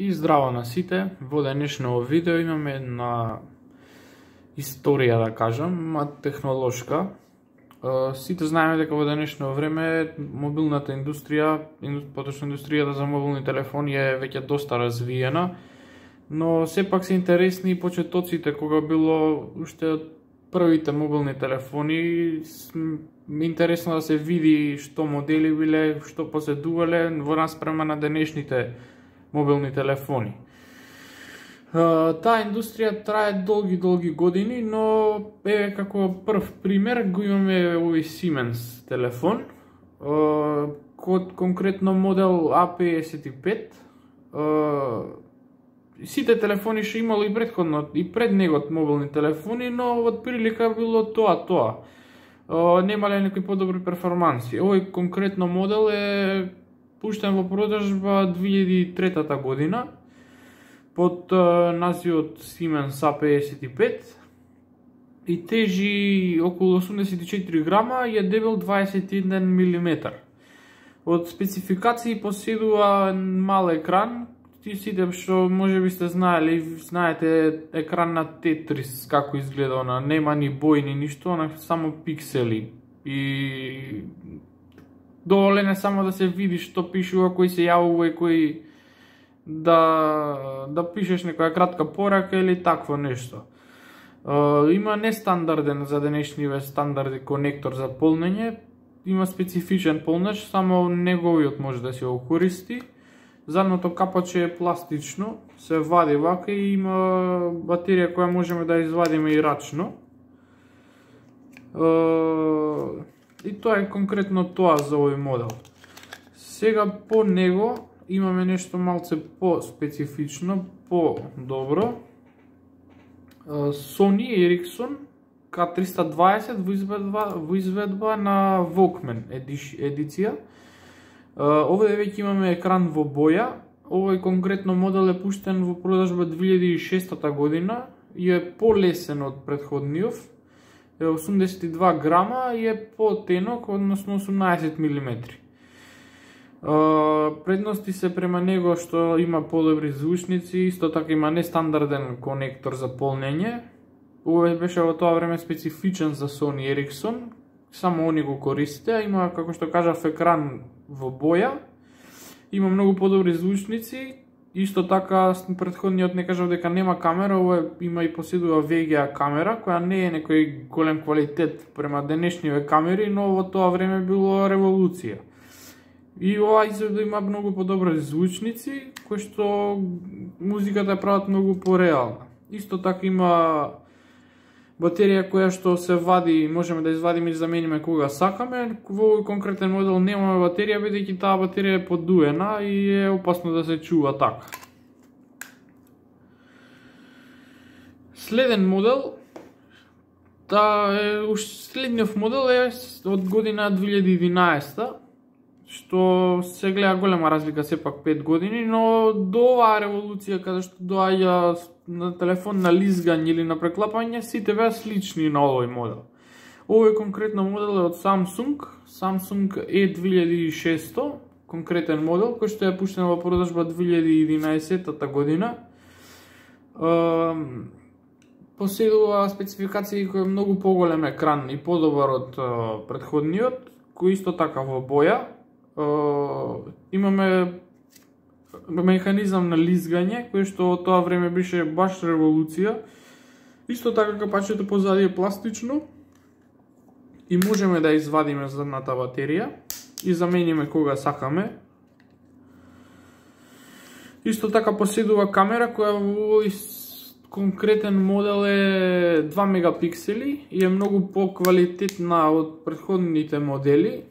И здраво на сите, во денешното видео имаме една историја, да кажам, ма технолошка. Сите знаеме дека во денешно време мобилната индустрија, поточно индустријата за мобилни телефони е веќе доста развиена, но сепак се интересни и почетоците кога било уште од првите мобилни телефони, интересно да се види што модели биле, што поседувале во нас према на денешните телефони мобилни телефони. Таа индустрија трае долги, долги години, но е како прв пример го имаме овој Siemens телефон, код конкретно модел A55. Сите телефони што имало и предходно, и пред негот мобилни телефони, но од прилика било тоа, тоа немале некои подобри перформанси. Овој конкретно модел е пуштен во продажба 2003 година под називот Siemens A55 и тежи околу 84 грама и е дебел 21 мм. Од спецификации поседува мал екран, ти сите што може би сте знаеле, знаете екран на Тетрис како изгледа она, нема ни бои ни ништо, она само пиксели и доволен е само да се види што пишува, кој се јавува и кој да, да пишеш некоја кратка порака или такво нешто. Има нестандарден за денешниве стандарди конектор за полнење, има специфичен полнеж, само неговиот може да се го користи. Задното капаче е пластично, се вади вака и има батерија која можеме да извадиме и рачно и тоа е конкретно тоа за овој модел. Сега по него имаме нешто малце по-специфично, по-добро. Sony Ericsson K320 во изведба, во изведба на Walkman едиција. Овде веќе имаме екран во боја. Овој конкретно модел е пуштен во продажба 2006 година и е полесен од предходниот е 82 грама и е тенок односно 18 мм. Предности се према него што има по-добри звучници, исто така има нестандарден конектор за полнење. Овој беше во тоа време специфичен за Sony Ericsson, само они го користе, има како што кажа екран во боја. Има многу подобри звучници, Исто така, предходниот не кажав дека нема камера, ова има и поседува VGA камера, која не е некој голем квалитет према денешниве камери, но во тоа време било револуција. И ова изгледа има многу подобра звучници, кои што музиката е прават многу пореална. Исто така има батерија која што се вади и можеме да извадиме и замениме кога сакаме. Во овој конкретен модел немаме батерија, бидејќи таа батерија е подуена и е опасно да се чува така. Следен модел, та е, следниот модел е од година 2011 што се гледа голема разлика сепак 5 години, но до оваа револуција каде што доаѓа на телефон на лизгање или на преклапање, сите беа слични на овој модел. Овој конкретно модел е од Samsung, Samsung E2600, конкретен модел, кој што е пуштен во продажба 2011 година. Поседува спецификации кој е многу поголем екран и подобар од предходниот, кој исто така во боја. Имаме механизам на лизгање, кој што тоа време беше баш револуција. Исто така капачето позади е пластично и можеме да извадиме задната батерија и замениме кога сакаме. Исто така поседува камера која во конкретен модел е 2 мегапиксели и е многу поквалитетна од претходните модели.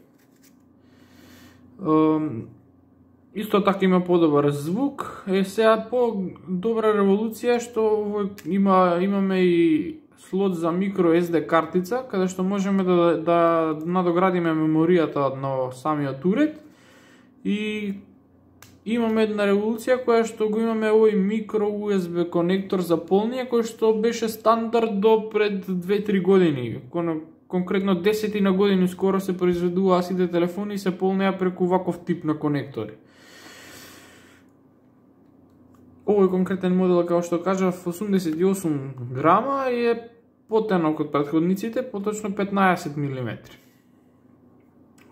Исто така има подобар звук. Е сега по добра револуција што овој има имаме и слот за микро SD картица каде што можеме да да надоградиме меморијата на самиот уред и имаме една револуција која што го имаме овој микро USB конектор за полнија кој што беше стандард до пред 2-3 години. Кон, конкретно 10 на години скоро се произведуваа сите телефони и се полнеа преку ваков тип на конектори. Овој конкретен модел, како што кажав, 88 грама и е потенок од предходниците, поточно 15 мм.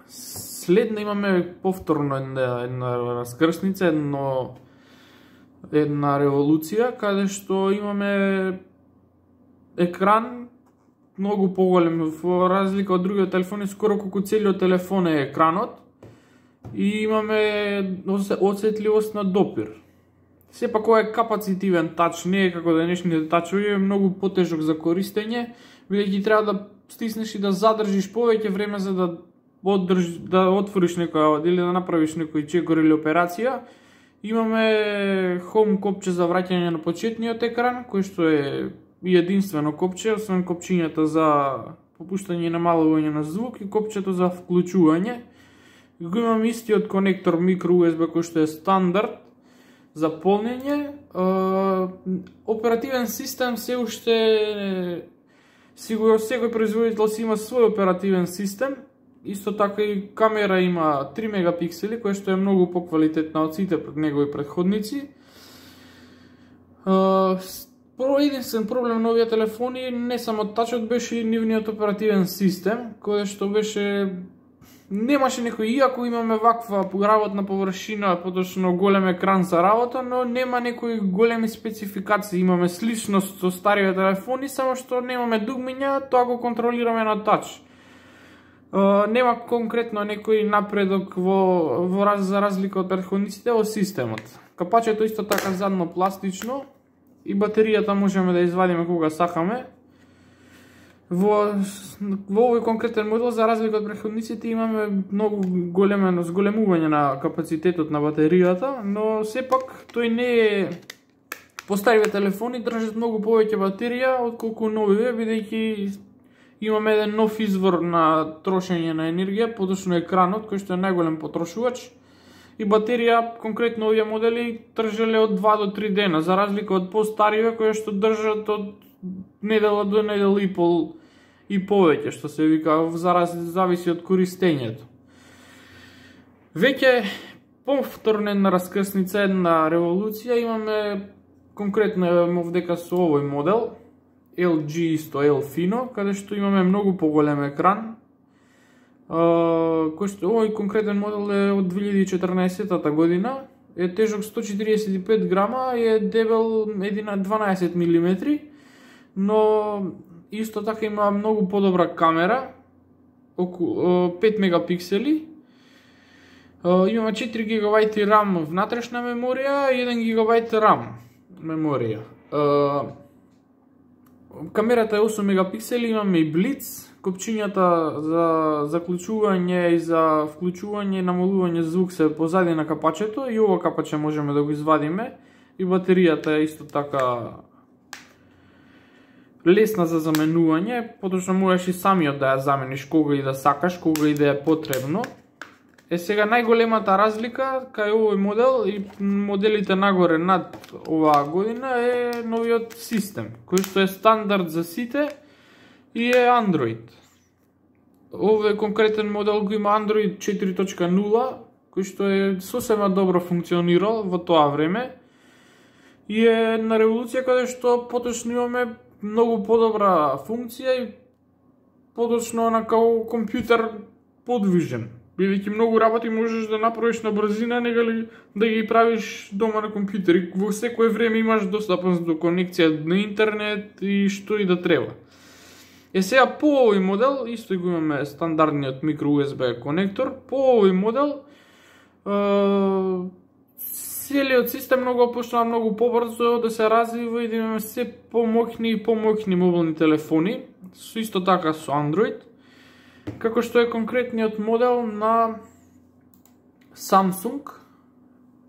Следно имаме повторно една, една раскрсница, едно една револуција, каде што имаме екран многу поголем во разлика од другиот телефон и скоро колку целиот телефон е екранот и имаме осетливост на допир. Сепак ова е капацитивен тач, не е како денешните тачови, е многу потежок за користење, бидејќи треба да стиснеш и да задржиш повеќе време за да одрж, да отвориш некоја или да направиш некој чекор или операција. Имаме хом копче за враќање на почетниот екран, кој што е единствено копче, освен копчињата за попуштање и намалување на звук и копчето за вклучување. Го имам истиот конектор микро USB кој што е стандард, за полнење. оперативен систем се уште сигурно секој производител си има свој оперативен систем. Исто така и камера има 3 мегапиксели, која што е многу поквалитетна од сите негови предходници. Прво единствен проблем на овие телефони не само тачот беше и нивниот оперативен систем, кој што беше немаше некој, иако имаме ваква работна површина, подошно голем екран за работа, но нема некои големи спецификации. Имаме сличност со старите телефони, само што немаме дугмиња, тоа го контролираме на тач. Нема конкретно некој напредок во, во за разлика од претходниците во системот. Капачето исто така задно пластично и батеријата можеме да извадиме кога сакаме, Во, во овој конкретен модел, за разлика од преходниците, имаме многу големено зголемување на капацитетот на батеријата, но сепак тој не е... Постариве телефони држат многу повеќе батерија, отколку новиве, бидејќи имаме еден нов извор на трошење на енергија, подошно екранот, кој што е најголем потрошувач, и батерија, конкретно овие модели, држеле од 2 до 3 дена, за разлика од постариве, кои што држат од недела до недела и пол и повеќе, што се вика, зараз зависи од користењето. Веќе на раскрсница една револуција имаме конкретно мов дека со овој модел LG исто fino каде што имаме многу поголем екран. кој што овој конкретен модел е од 2014 година, е тежок 145 грама, е дебел 12 милиметри но исто така има многу подобра камера, околу 5 мегапиксели. Имаме 4 гигабајти RAM внатрешна меморија и 1 гигабајт RAM меморија. Камерата е 8 мегапиксели, имаме и блиц, копчињата за заклучување и за вклучување и намалување звук се позади на капачето и ова капаче можеме да го извадиме и батеријата е исто така лесна за заменување, поточно можеш и самиот да ја замениш кога и да сакаш, кога и да е потребно. Е сега најголемата разлика кај овој модел и моделите нагоре над оваа година е новиот систем, кој што е стандард за сите и е Android. Овој конкретен модел го има Android 4.0, кој што е сосема добро функционирал во тоа време. И е на револуција каде што поточно имаме многу подобра функција и подочно на како компјутер подвижен. Бидејќи многу работи можеш да направиш на брзина, нега ли да ги правиш дома на компјутер. И во секое време имаш достапност до конекција на интернет и што и да треба. Е сега по овој модел, исто го имаме стандардниот микро USB конектор, по овој модел е, целиот систем многу почнува многу побрзо да се развива и да имаме се помокни и помокни мобилни телефони, со исто така со Android, како што е конкретниот модел на Samsung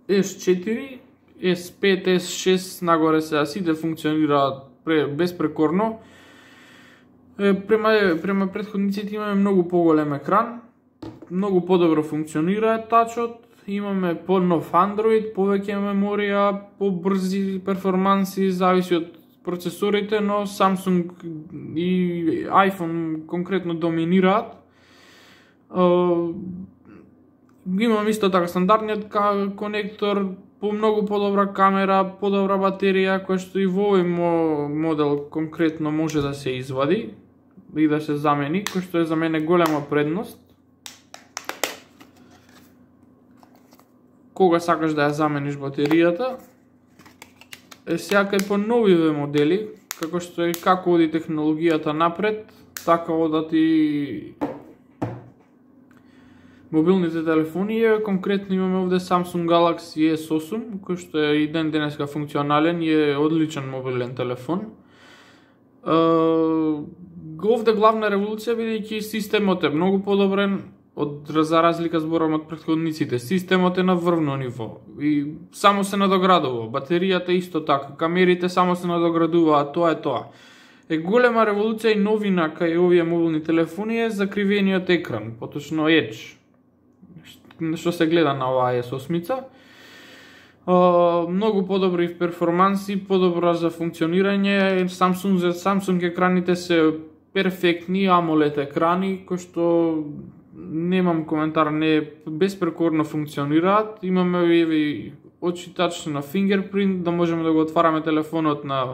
S4, S5, S6, нагоре се, сите да функционираат пре, безпрекорно. Према, према предходниците имаме многу поголем екран, многу подобро функционира тачот, имаме по-нов Android, повеќе меморија, по-брзи перформанси, зависи од процесорите, но Samsung и iPhone конкретно доминираат. Имам исто така стандардниот конектор, по многу подобра камера, подобра батерија, која што и во овој модел конкретно може да се извади и да се замени, кој што е за мене голема предност. кога сакаш да ја замениш батеријата. Е сега кај по новиве модели, како што е како оди технологијата напред, така одат и мобилните телефони. Еве конкретно имаме овде Samsung Galaxy S8, кој што е и ден денеска функционален и е одличен мобилен телефон. Е, овде главна револуција бидејќи системот е многу подобрен, од за разлика зборам од претходниците. Системот е на врвно ниво и само се надоградува. Батеријата исто така, камерите само се надоградуваат, тоа е тоа. Е голема револуција и новина кај овие мобилни телефони е закривениот екран, поточно Edge, што се гледа на оваа s 8 Uh, Многу подобри перформанси, подобро за функционирање, Samsung, Samsung екраните се перфектни AMOLED екрани, кои што немам коментар, не безпрекорно функционираат. Имаме еве очитач на фингерпринт, да можеме да го отвараме телефонот на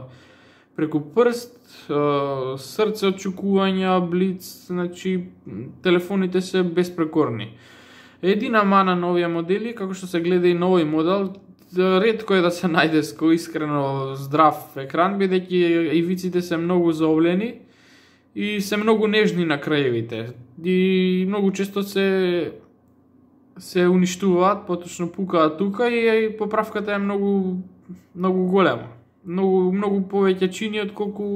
преку прст, срце очукувања, блиц, значи телефоните се безпрекорни. Едина мана на овие модели, како што се гледа и нови модел, ретко е да се најде ско искрено здрав екран, бидејќи ивиците се многу заоблени и се многу нежни на краевите. И многу често се се уништуваат, поточно пукаат тука и поправката е многу многу голема. Многу многу повеќе чини од колку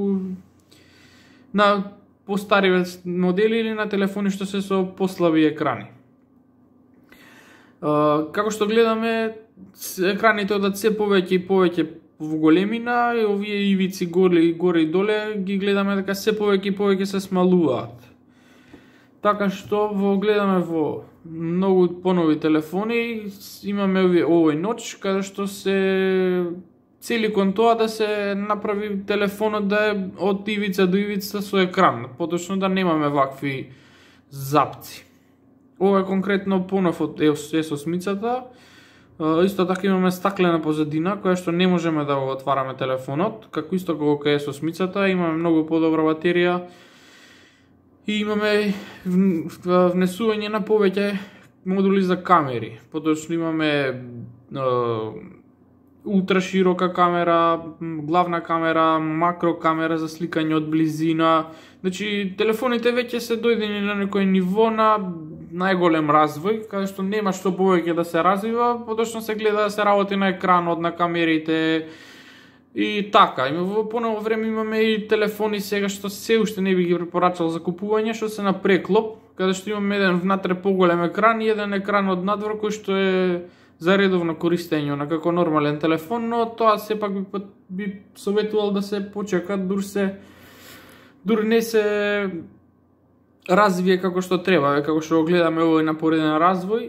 на постариве модели или на телефони што се со послаби екрани. Како што гледаме, екраните одат се повеќе и повеќе во големина и овие ивици горе и горе и доле ги гледаме дека така се повеќе и повеќе се смалуваат. Така што во гледаме во многу понови телефони имаме овие овој ноч каде што се цели кон тоа да се направи телефонот да е од ивица до ивица со екран, поточно да немаме вакви запци. Ова е конкретно понов од S8-мицата, Исто така имаме стаклена позадина која што не можеме да го отвараме телефонот, како исто како кај е со смицата, имаме многу подобра батерија и имаме внесување на повеќе модули за камери. Поточно имаме ултра широка камера, главна камера, макро камера за сликање од близина. Значи, телефоните веќе се дојдени на некој ниво на најголем развој, каде што нема што повеќе да се развива, подочно се гледа да се работи на екранот, на камерите, И така, И во поново време имаме и телефони сега што се уште не би ги препорачал за купување, што се на преклоп, каде што имаме еден внатре поголем екран и еден екран од надвор кој што е за редовно користење на како нормален телефон, но тоа сепак би, би советувал да се почека дур се дур не се развие како што треба, како што го гледаме овој напореден развој.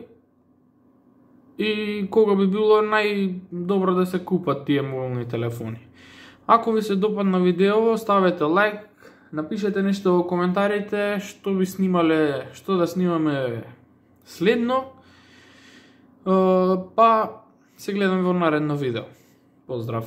И кога би било најдобро да се купат тие мобилни телефони. Ако ви се допадна видео, ставете лайк, напишете нешто во коментарите што би снимале, што да снимаме следно. Па, се гледаме во наредно видео. Поздрав!